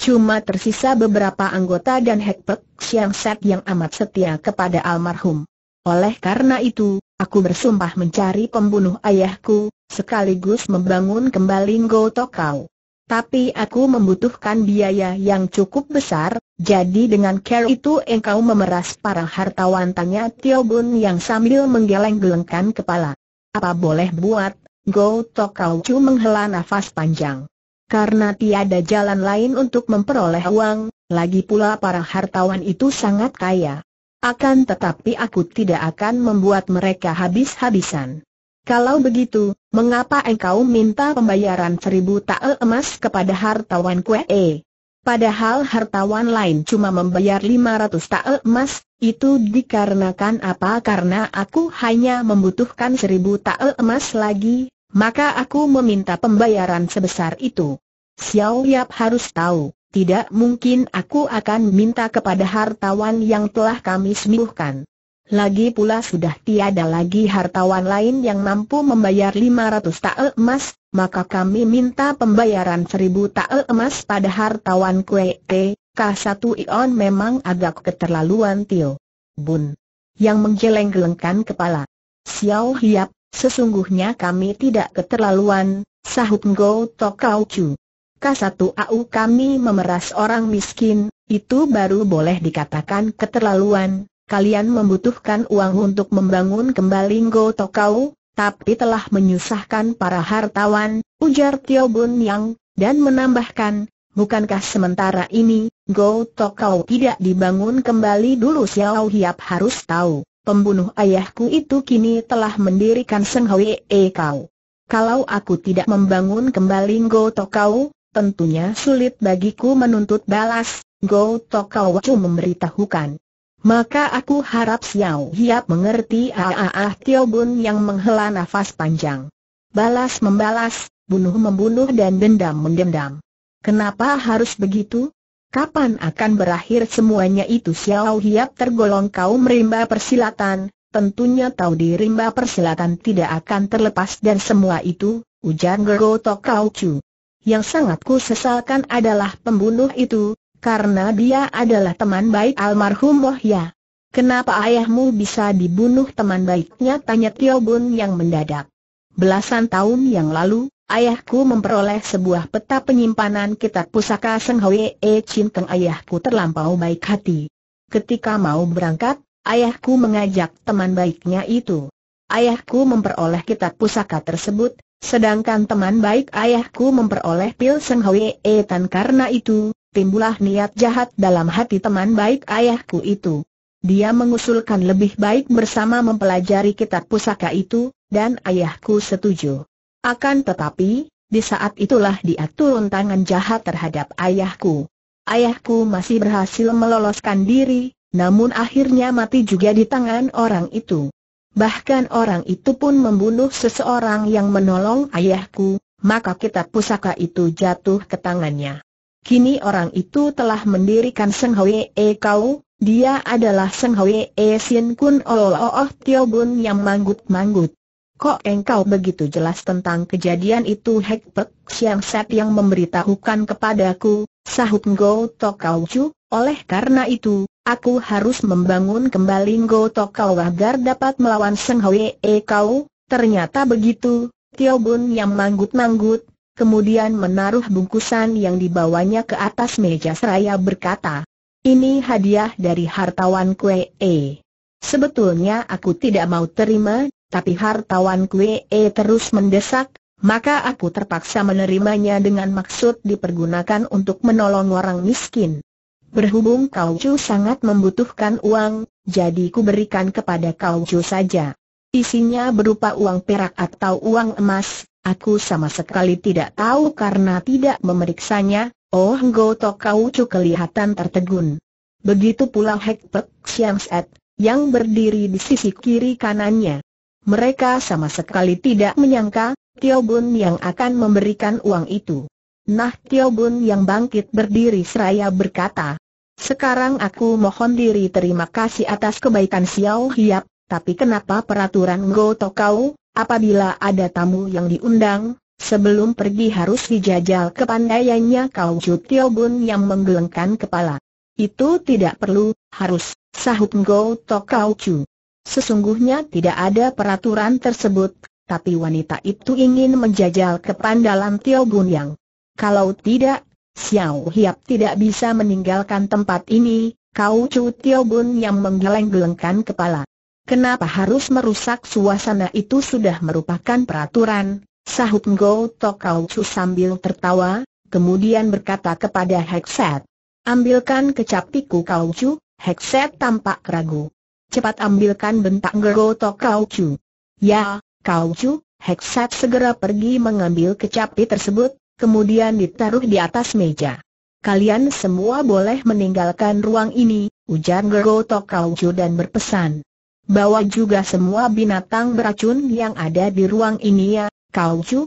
Cuma tersisa beberapa anggota dan Hekpek Siang Set yang amat setia kepada almarhum. Oleh karena itu, aku bersumpah mencari pembunuh ayahku, sekaligus membangun kembali To Kau. Tapi aku membutuhkan biaya yang cukup besar, jadi dengan care itu engkau memeras para hartawan tanya Tio Bun yang sambil menggeleng-gelengkan kepala. Apa boleh buat, Go Tokau cuma menghela nafas panjang karena tiada jalan lain untuk memperoleh uang, lagi pula para hartawan itu sangat kaya. Akan tetapi aku tidak akan membuat mereka habis-habisan. Kalau begitu, mengapa engkau minta pembayaran seribu tael emas kepada hartawan kue? E. Padahal hartawan lain cuma membayar 500 tael emas, itu dikarenakan apa? Karena aku hanya membutuhkan seribu tael emas lagi, maka aku meminta pembayaran sebesar itu. Xiao Yap harus tahu, tidak mungkin aku akan minta kepada hartawan yang telah kami sembuhkan. Lagi pula sudah tiada lagi hartawan lain yang mampu membayar 500 tael emas, maka kami minta pembayaran 1000 tael emas pada hartawan Kue T K1 Ion memang agak keterlaluan Tio. Bun. Yang menggeleng-gelengkan kepala. Xiao Hiap, Sesungguhnya kami tidak keterlaluan, sahut Ngo Tok Kau Chu. Kasatu AU kami memeras orang miskin, itu baru boleh dikatakan keterlaluan, kalian membutuhkan uang untuk membangun kembali Ngo Tokau, tapi telah menyusahkan para hartawan, ujar Tio Bun Yang, dan menambahkan, bukankah sementara ini, go Tokau tidak dibangun kembali dulu Xiao Hiap harus tahu. Pembunuh ayahku itu kini telah mendirikan Seng -e Kau. Kalau aku tidak membangun kembali Go Tokau, tentunya sulit bagiku menuntut balas, Go Tokau Wacu memberitahukan. Maka aku harap Xiao Hiap mengerti ah Tio Bun yang menghela nafas panjang. Balas membalas, bunuh membunuh dan dendam mendendam. Kenapa harus begitu? Kapan akan berakhir semuanya itu Xiao Hiap tergolong kaum rimba persilatan, tentunya tahu di rimba persilatan tidak akan terlepas dan semua itu, ujar Gero Tokau Chu. Yang sangat ku sesalkan adalah pembunuh itu, karena dia adalah teman baik almarhum Mohya. Kenapa ayahmu bisa dibunuh teman baiknya tanya Tio Bun yang mendadak. Belasan tahun yang lalu, Ayahku memperoleh sebuah peta penyimpanan kitab pusaka Seng Hwee Chin ayahku terlampau baik hati. Ketika mau berangkat, ayahku mengajak teman baiknya itu. Ayahku memperoleh kitab pusaka tersebut, sedangkan teman baik ayahku memperoleh pil Seng Hwee Tan karena itu, timbulah niat jahat dalam hati teman baik ayahku itu. Dia mengusulkan lebih baik bersama mempelajari kitab pusaka itu, dan ayahku setuju. Akan tetapi, di saat itulah dia turun tangan jahat terhadap ayahku. Ayahku masih berhasil meloloskan diri, namun akhirnya mati juga di tangan orang itu. Bahkan orang itu pun membunuh seseorang yang menolong ayahku, maka kitab pusaka itu jatuh ke tangannya. Kini orang itu telah mendirikan Seng Hwee Kau, dia adalah Seng Hwee Sin Kun Olooh Tio Bun yang manggut-manggut. Kok engkau begitu jelas tentang kejadian itu Hek Pek Siang Set yang memberitahukan kepadaku, sahut Ngo Tokau Chu, oleh karena itu, aku harus membangun kembali Ngo Tokau agar dapat melawan Seng Hwe E Kau, ternyata begitu, Tio Bun yang manggut-manggut, kemudian menaruh bungkusan yang dibawanya ke atas meja seraya berkata, ini hadiah dari hartawan kue E. Sebetulnya aku tidak mau terima, tapi hartawan Kwe e terus mendesak, maka aku terpaksa menerimanya dengan maksud dipergunakan untuk menolong orang miskin. Berhubung Kau Chu sangat membutuhkan uang, jadi ku berikan kepada Kau Chu saja. Isinya berupa uang perak atau uang emas, aku sama sekali tidak tahu karena tidak memeriksanya, oh Goto Kau Chu kelihatan tertegun. Begitu pula Hek Pek Siang Set, yang berdiri di sisi kiri kanannya. Mereka sama sekali tidak menyangka, Tio Bun yang akan memberikan uang itu. Nah Tio Bun yang bangkit berdiri seraya berkata, sekarang aku mohon diri terima kasih atas kebaikan Xiao Hiap, tapi kenapa peraturan Go Kau? apabila ada tamu yang diundang, sebelum pergi harus dijajal kepandaiannya kau Ju Tio Bun yang menggelengkan kepala. Itu tidak perlu, harus, sahut Go Tokau Chu. Sesungguhnya tidak ada peraturan tersebut, tapi wanita itu ingin menjajal kepandalan Tio Bun Yang. Kalau tidak, Xiao Hiap tidak bisa meninggalkan tempat ini, kau Chu Tio Bun yang menggeleng-gelengkan kepala. Kenapa harus merusak suasana itu sudah merupakan peraturan, sahut Ngo Tokau Chu sambil tertawa, kemudian berkata kepada Hekset. Ambilkan kecapiku kau Chu, Hekset tampak ragu cepat ambilkan bentak gerotok Kau Kauju. Ya, Kau cu, Heksat segera pergi mengambil kecapi tersebut, kemudian ditaruh di atas meja. Kalian semua boleh meninggalkan ruang ini, ujar gerotok Kau Kauju dan berpesan. Bawa juga semua binatang beracun yang ada di ruang ini ya, Kau cu,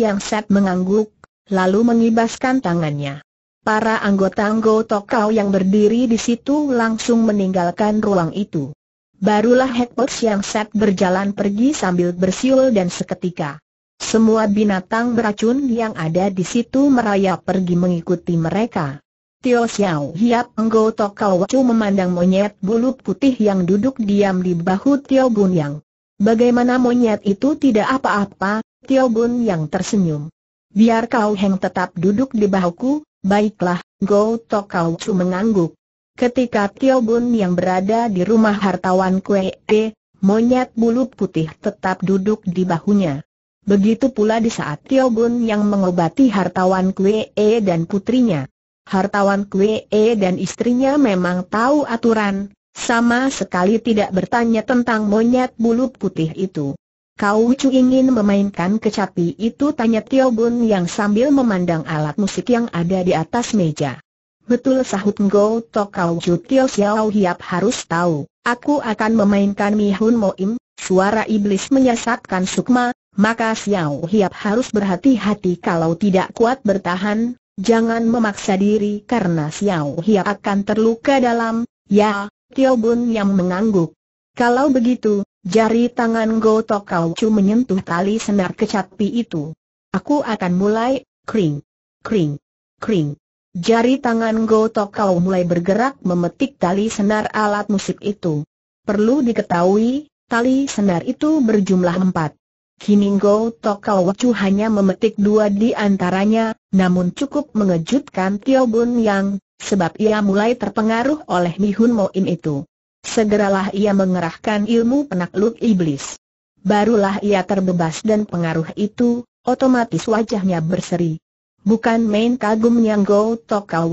yang Set mengangguk, lalu mengibaskan tangannya. Para anggota-anggota kau yang berdiri di situ langsung meninggalkan ruang itu. Barulah Hekpot yang Set berjalan pergi sambil bersiul dan seketika. Semua binatang beracun yang ada di situ merayap pergi mengikuti mereka. Tio Xiao Hiap anggota Kawacu memandang monyet bulu putih yang duduk diam di bahu Tio Bun Yang. Bagaimana monyet itu tidak apa-apa, Tio Bun Yang tersenyum. Biar kau Heng tetap duduk di bahuku, Baiklah, Go Tokau Chu mengangguk. Ketika Tio Bun yang berada di rumah hartawan Kue e, monyet bulu putih tetap duduk di bahunya. Begitu pula di saat Tio Bun yang mengobati hartawan Kue e dan putrinya. Hartawan Kue e dan istrinya memang tahu aturan, sama sekali tidak bertanya tentang monyet bulu putih itu. Kau Cu ingin memainkan kecapi itu tanya Tio Bun yang sambil memandang alat musik yang ada di atas meja. Betul sahut Ngo Tok Kau Tio Xiao Hiap harus tahu, aku akan memainkan Mi Hun Moim, suara iblis menyesatkan Sukma, maka Xiao Hiap harus berhati-hati kalau tidak kuat bertahan, jangan memaksa diri karena Xiao Hiap akan terluka dalam, ya, Tio Bun yang mengangguk. Kalau begitu, Jari tangan Go Tok Kau Chu menyentuh tali senar kecapi itu. Aku akan mulai, kring, kring, kring. Jari tangan Go Kau mulai bergerak memetik tali senar alat musik itu. Perlu diketahui, tali senar itu berjumlah empat. Kini Go Tok Kau hanya memetik dua di antaranya, namun cukup mengejutkan Tio Bun Yang, sebab ia mulai terpengaruh oleh Mi Mihun Moim itu. Segeralah ia mengerahkan ilmu penakluk iblis. Barulah ia terbebas dan pengaruh itu, otomatis wajahnya berseri. Bukan main kagum yang Go Tok Kau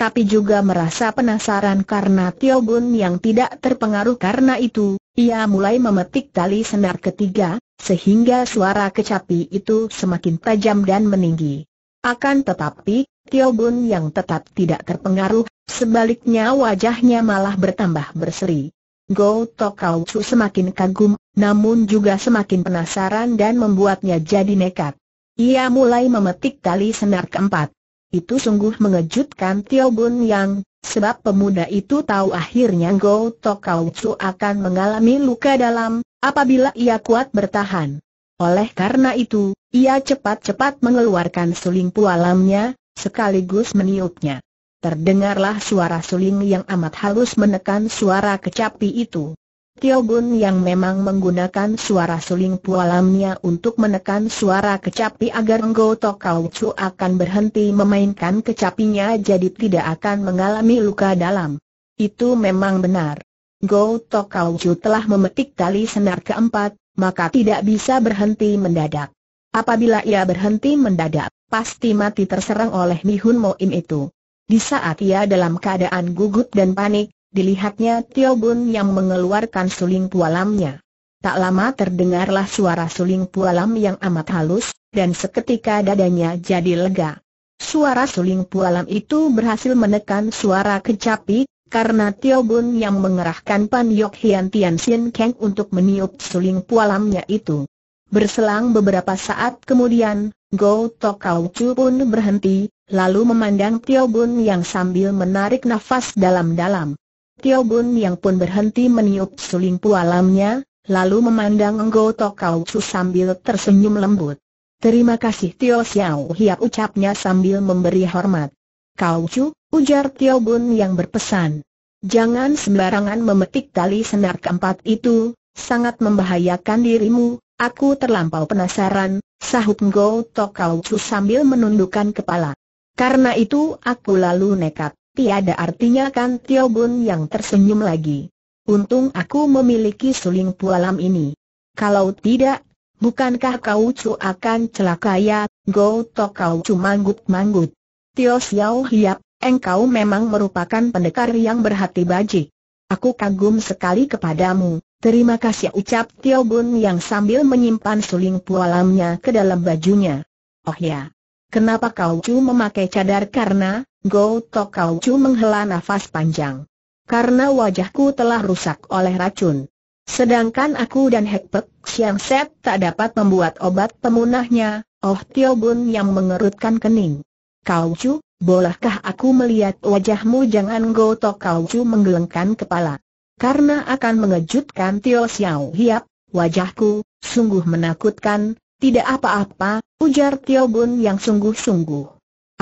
tapi juga merasa penasaran karena Tio Bun yang tidak terpengaruh karena itu, ia mulai memetik tali senar ketiga, sehingga suara kecapi itu semakin tajam dan meninggi. Akan tetapi, Tio Bun yang tetap tidak terpengaruh Sebaliknya wajahnya malah bertambah berseri. Go Tokau Chu semakin kagum, namun juga semakin penasaran dan membuatnya jadi nekat. Ia mulai memetik tali senar keempat. Itu sungguh mengejutkan Tio Bun Yang, sebab pemuda itu tahu akhirnya Go Tokau Chu akan mengalami luka dalam, apabila ia kuat bertahan. Oleh karena itu, ia cepat-cepat mengeluarkan suling pualamnya, sekaligus meniupnya. Terdengarlah suara suling yang amat halus menekan suara kecapi itu. Tio Bun yang memang menggunakan suara suling pualamnya untuk menekan suara kecapi agar Ngo Tokau Chu akan berhenti memainkan kecapinya jadi tidak akan mengalami luka dalam. Itu memang benar. Ngo Tokau Chu telah memetik tali senar keempat, maka tidak bisa berhenti mendadak. Apabila ia berhenti mendadak, pasti mati terserang oleh Mi Mo Im itu. Di saat ia dalam keadaan gugup dan panik, dilihatnya Tio Bun yang mengeluarkan suling pualamnya. Tak lama terdengarlah suara suling pualam yang amat halus, dan seketika dadanya jadi lega. Suara suling pualam itu berhasil menekan suara kecapi, karena Tio Bun yang mengerahkan Pan Yok Hian Tian Sin Kang untuk meniup suling pualamnya itu. Berselang beberapa saat kemudian, Go Tokau Kau Chu pun berhenti, lalu memandang Tio Bun yang sambil menarik nafas dalam-dalam. Tio Bun yang pun berhenti meniup suling pualamnya, lalu memandang Ngo Tokau Su sambil tersenyum lembut. Terima kasih Tio Xiao Hiap ucapnya sambil memberi hormat. Kau Chu, ujar Tio Bun yang berpesan. Jangan sembarangan memetik tali senar keempat itu, sangat membahayakan dirimu, aku terlampau penasaran, sahut Ngo Tokau Su sambil menundukkan kepala. Karena itu aku lalu nekat, tiada artinya kan Tio Bun yang tersenyum lagi. Untung aku memiliki suling pualam ini. Kalau tidak, bukankah kau cu akan celaka ya, Go to kau cu manggut-manggut. Tio Xiao Hiap, engkau memang merupakan pendekar yang berhati bajik. Aku kagum sekali kepadamu, terima kasih ucap Tio Bun yang sambil menyimpan suling pualamnya ke dalam bajunya. Oh ya, Kenapa kau Chu memakai cadar karena, Go Tok kau Chu menghela nafas panjang. Karena wajahku telah rusak oleh racun. Sedangkan aku dan Hek Pek Siang Set tak dapat membuat obat pemunahnya, Oh Tio Bun yang mengerutkan kening. Kau Chu, bolehkah aku melihat wajahmu jangan Go Tok kau Chu menggelengkan kepala. Karena akan mengejutkan Tio Xiao Hiap, wajahku, sungguh menakutkan, tidak apa-apa, ujar Tio Bun yang sungguh-sungguh.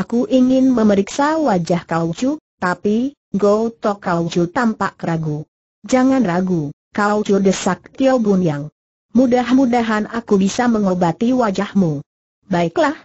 Aku ingin memeriksa wajah Kau Chu, tapi, Go To Kau Chu tampak ragu. Jangan ragu, Kau Chu desak Tio Bun yang. Mudah-mudahan aku bisa mengobati wajahmu. Baiklah.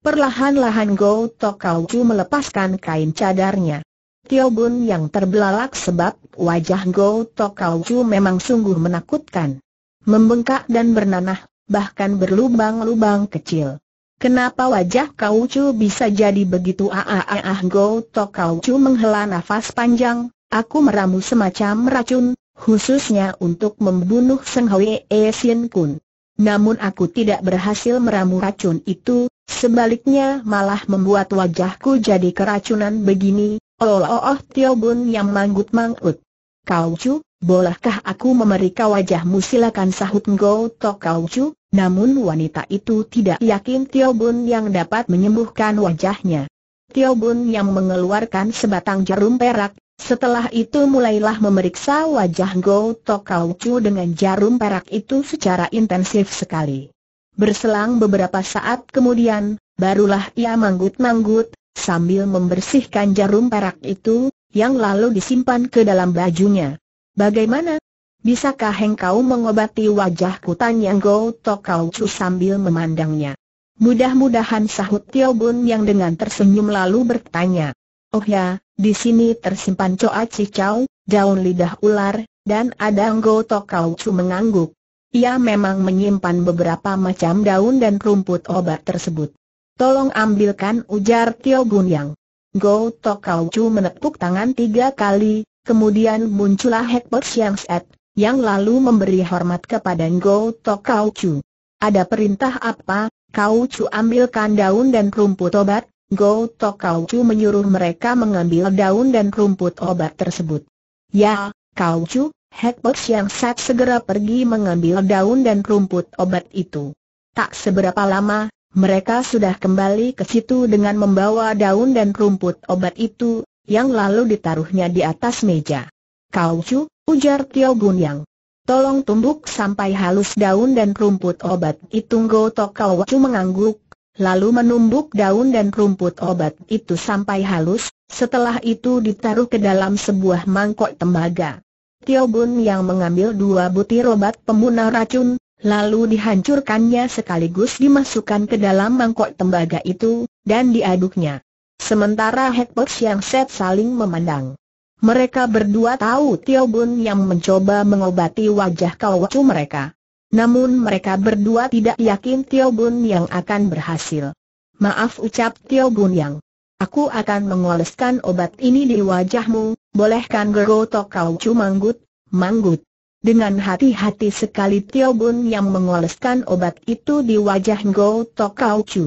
Perlahan-lahan Go To Kau Chu melepaskan kain cadarnya. Tio Bun yang terbelalak sebab wajah Go To Kau Chu memang sungguh menakutkan. Membengkak dan bernanah bahkan berlubang-lubang kecil. Kenapa wajah Kau Chu bisa jadi begitu aaah ah, ah, ah, Go to Kau Chu menghela nafas panjang, aku meramu semacam racun, khususnya untuk membunuh Seng Hoi E Sien Kun. Namun aku tidak berhasil meramu racun itu, sebaliknya malah membuat wajahku jadi keracunan begini, oh oh, oh Tio Bun yang manggut-manggut. Kau Chu, Bolehkah aku memeriksa wajahmu silakan sahut Ngo Tok Kau namun wanita itu tidak yakin Tio Bun yang dapat menyembuhkan wajahnya. Tio Bun yang mengeluarkan sebatang jarum perak, setelah itu mulailah memeriksa wajah Go Tok Kau dengan jarum perak itu secara intensif sekali. Berselang beberapa saat kemudian, barulah ia manggut-manggut, sambil membersihkan jarum perak itu, yang lalu disimpan ke dalam bajunya. Bagaimana? Bisakah engkau mengobati wajahku? Tanya Go Tokau Chu sambil memandangnya. Mudah-mudahan sahut Tio Bun yang dengan tersenyum lalu bertanya. Oh ya, di sini tersimpan coa cicau, daun lidah ular, dan ada Go Tokau Chu mengangguk. Ia memang menyimpan beberapa macam daun dan rumput obat tersebut. Tolong ambilkan ujar Tio Bun yang. Go Tokau Chu menepuk tangan tiga kali, Kemudian muncullah Hekbot Siang Set, yang lalu memberi hormat kepada Ngo Tok Kau Chu. Ada perintah apa? Kau Chu ambilkan daun dan rumput obat, Go Tok Kau Chu menyuruh mereka mengambil daun dan rumput obat tersebut. Ya, Kau Chu, Hekbot Siang Set segera pergi mengambil daun dan rumput obat itu. Tak seberapa lama, mereka sudah kembali ke situ dengan membawa daun dan rumput obat itu, yang lalu ditaruhnya di atas meja. Kau cu, ujar Tio Yang. Tolong tumbuk sampai halus daun dan rumput obat itu Goto Kau mengangguk, lalu menumbuk daun dan rumput obat itu sampai halus, setelah itu ditaruh ke dalam sebuah mangkok tembaga. Tio Bun yang mengambil dua butir obat pembunuh racun, lalu dihancurkannya sekaligus dimasukkan ke dalam mangkok tembaga itu, dan diaduknya sementara Hekpers yang set saling memandang. Mereka berdua tahu Tio Bun yang mencoba mengobati wajah kawacu mereka. Namun mereka berdua tidak yakin Tio Bun yang akan berhasil. Maaf ucap Tio Bun yang. Aku akan mengoleskan obat ini di wajahmu, bolehkan gerotok kawacu manggut, manggut. Dengan hati-hati sekali Tio Bun yang mengoleskan obat itu di wajah Ngo tokau Kau Chu.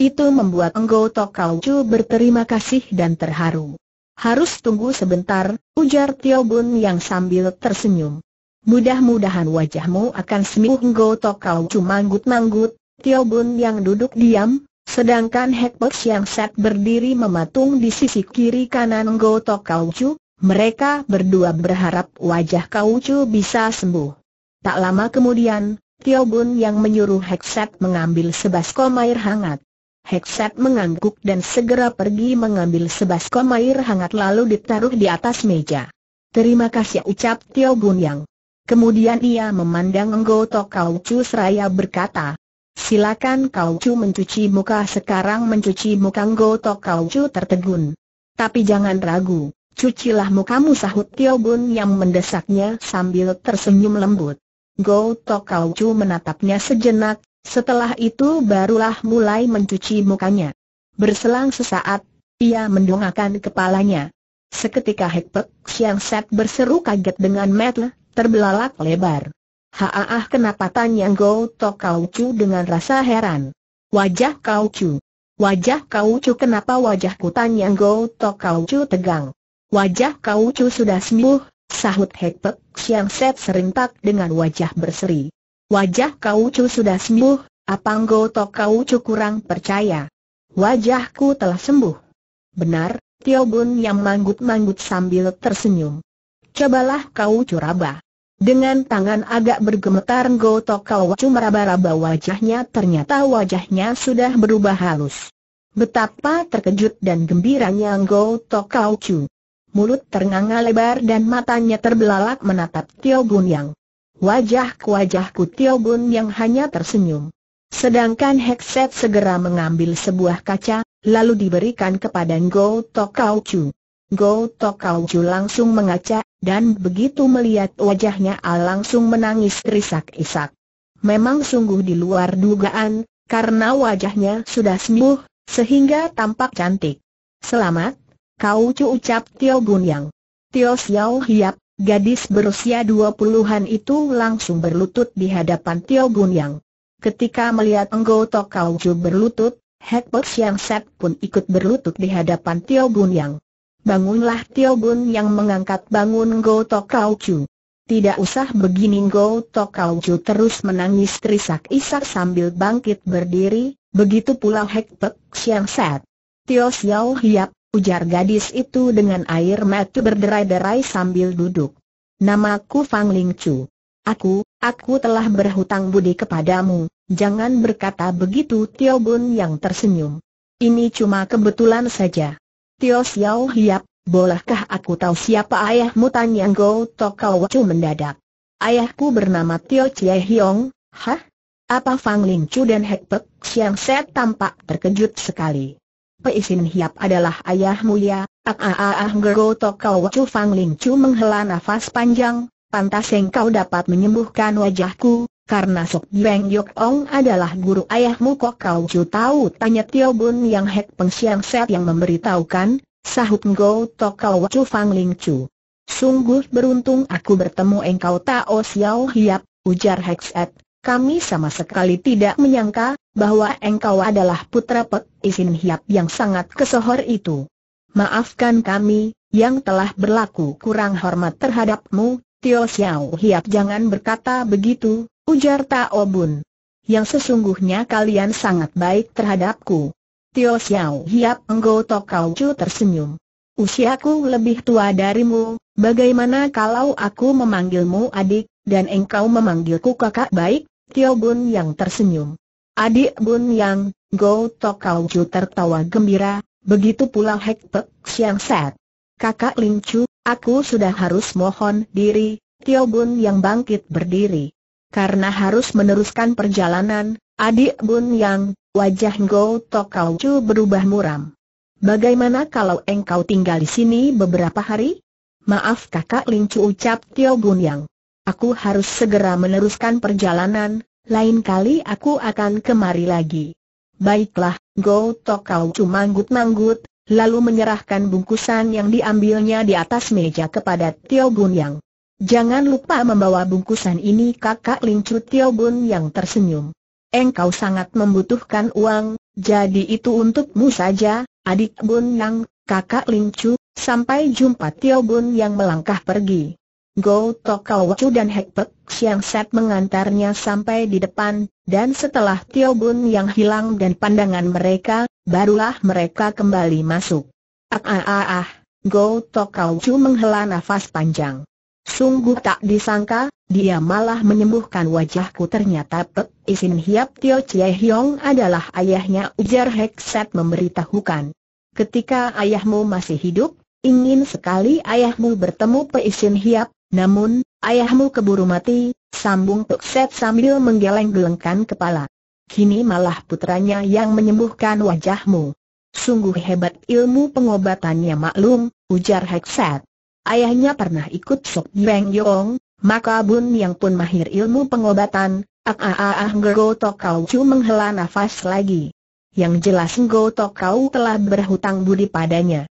Itu membuat Enggo Tokaucu berterima kasih dan terharu. Harus tunggu sebentar, ujar Tio Bun yang sambil tersenyum. Mudah-mudahan wajahmu akan sembuh Enggo Tokaucu manggut-manggut, Tio Bun yang duduk diam, sedangkan Hekbek yang set berdiri mematung di sisi kiri kanan Enggo Tokaucu, mereka berdua berharap wajah Kauju bisa sembuh. Tak lama kemudian, Tio Bun yang menyuruh Hekset mengambil sebaskom air hangat. Heckset mengangguk dan segera pergi mengambil sebaskom air hangat lalu ditaruh di atas meja. Terima kasih ucap Tio Bun Yang. Kemudian ia memandang Enggoto Kau Chu seraya berkata, Silakan Kau Chu mencuci muka sekarang mencuci muka Enggoto Kau Chu tertegun. Tapi jangan ragu, cucilah mukamu sahut Tio Bun Yang mendesaknya sambil tersenyum lembut. Go Tok Kau Chu menatapnya sejenak, setelah itu barulah mulai mencuci mukanya. Berselang sesaat, ia mendongakkan kepalanya. Seketika Hekpek Siang Set berseru kaget dengan metle, terbelalak lebar. Haah kenapa tanya Go Tok Kau Chu dengan rasa heran. Wajah Kau Chu. Wajah Kau Chu kenapa wajahku tanya Go Tok Kau Chu tegang. Wajah Kau Chu sudah sembuh, sahut Hekpek Siang Set serintak dengan wajah berseri. Wajah kau cu sudah sembuh, Apanggo Tok cu kurang percaya. Wajahku telah sembuh. Benar, Tio Bun yang manggut-manggut sambil tersenyum. Cobalah cu raba. Dengan tangan agak bergemetar kau Kaucu meraba-raba wajahnya ternyata wajahnya sudah berubah halus. Betapa terkejut dan gembiranya kau Kaucu. Mulut ternganga lebar dan matanya terbelalak menatap Tio Bun Yang wajah ke wajah Kutio yang hanya tersenyum. Sedangkan Hexet segera mengambil sebuah kaca, lalu diberikan kepada Go Tokau Chu. Go Tokau Chu langsung mengaca, dan begitu melihat wajahnya Al langsung menangis terisak-isak. Memang sungguh di luar dugaan, karena wajahnya sudah sembuh, sehingga tampak cantik. Selamat, kau Chu ucap Tio yang Tio Xiao Hiap Gadis berusia dua puluhan itu langsung berlutut di hadapan Tio Gun Yang. Ketika melihat Enggo Tok Kau Ju berlutut, Hek Po Siang Set pun ikut berlutut di hadapan Tio Gun Yang. Bangunlah Tio Gun Yang mengangkat bangun Enggo Tok Kau Ju. Tidak usah begini Enggo Tok Kau Ju terus menangis terisak-isak sambil bangkit berdiri, begitu pula Hek Po Siang Set. Tio Xiao Hiap, ujar gadis itu dengan air mata berderai-derai sambil duduk. Namaku Fang Ling Chu. Aku, aku telah berhutang budi kepadamu, jangan berkata begitu Tio Bun yang tersenyum. Ini cuma kebetulan saja. Tio Xiao Hiap, bolehkah aku tahu siapa ayahmu tanya Go Tokau Chu mendadak. Ayahku bernama Tio Chie Hiong, hah? Apa Fang Ling Chu dan Hek Pek Siang Set tampak terkejut sekali. Peisin Hiap adalah ayah mulia, ak a a ah, ah, ah, ah gerotok kau wacu Fang Ling Chu menghela nafas panjang, pantas engkau dapat menyembuhkan wajahku, karena Sok Beng Yok Ong adalah guru ayahmu kok kau cu tahu tanya Tio Bun yang hek pengsiang set yang memberitahukan, sahut gerotok kau Wacu Fang Ling Chu. Sungguh beruntung aku bertemu engkau Tao Xiao Hiap, ujar Set. kami sama sekali tidak menyangka, bahwa engkau adalah putra Pek Isin Hiap yang sangat kesohor itu. Maafkan kami, yang telah berlaku kurang hormat terhadapmu, Tio Xiao Hiap jangan berkata begitu, ujar Tao Bun. Yang sesungguhnya kalian sangat baik terhadapku. Tio Xiao Hiap Enggo Tokau Chu tersenyum. Usiaku lebih tua darimu, bagaimana kalau aku memanggilmu adik, dan engkau memanggilku kakak baik, Tio Bun yang tersenyum. Adik Bun Yang, Go Tok Kau Ju tertawa gembira, begitu pula Hek Pek Siang Set. Kakak Ling Chu, aku sudah harus mohon diri, Tio Bun Yang bangkit berdiri. Karena harus meneruskan perjalanan, adik Bun Yang, wajah Go Tok Kau Ju berubah muram. Bagaimana kalau engkau tinggal di sini beberapa hari? Maaf kakak Ling Chu ucap Tio Bun Yang. Aku harus segera meneruskan perjalanan, lain kali aku akan kemari lagi. Baiklah, Go Tokau cuma manggut-manggut, lalu menyerahkan bungkusan yang diambilnya di atas meja kepada Tio Bun Yang. Jangan lupa membawa bungkusan ini kakak Lincu Tio Bun Yang tersenyum. Engkau sangat membutuhkan uang, jadi itu untukmu saja, adik Bun Yang, kakak Lincu, sampai jumpa Tio Bun Yang melangkah pergi. Go To Chu dan Hek Pek Siang Set mengantarnya sampai di depan, dan setelah Tio Bun yang hilang dan pandangan mereka, barulah mereka kembali masuk. Ah ah ah ah, Go To Chu menghela nafas panjang. Sungguh tak disangka, dia malah menyembuhkan wajahku ternyata Pek Isin Hiap Tio Chie Hiong adalah ayahnya ujar Hek Set memberitahukan. Ketika ayahmu masih hidup, ingin sekali ayahmu bertemu Peisin Hiap, namun, ayahmu keburu mati, sambung Tuk Set sambil menggeleng-gelengkan kepala. Kini malah putranya yang menyembuhkan wajahmu. Sungguh hebat ilmu pengobatannya maklum, ujar Set. Ayahnya pernah ikut Sok Beng Yong, maka Bun yang pun mahir ilmu pengobatan, ah ah ah ah Nggo Kau Chu menghela nafas lagi. Yang jelas Nggo Kau telah berhutang budi padanya.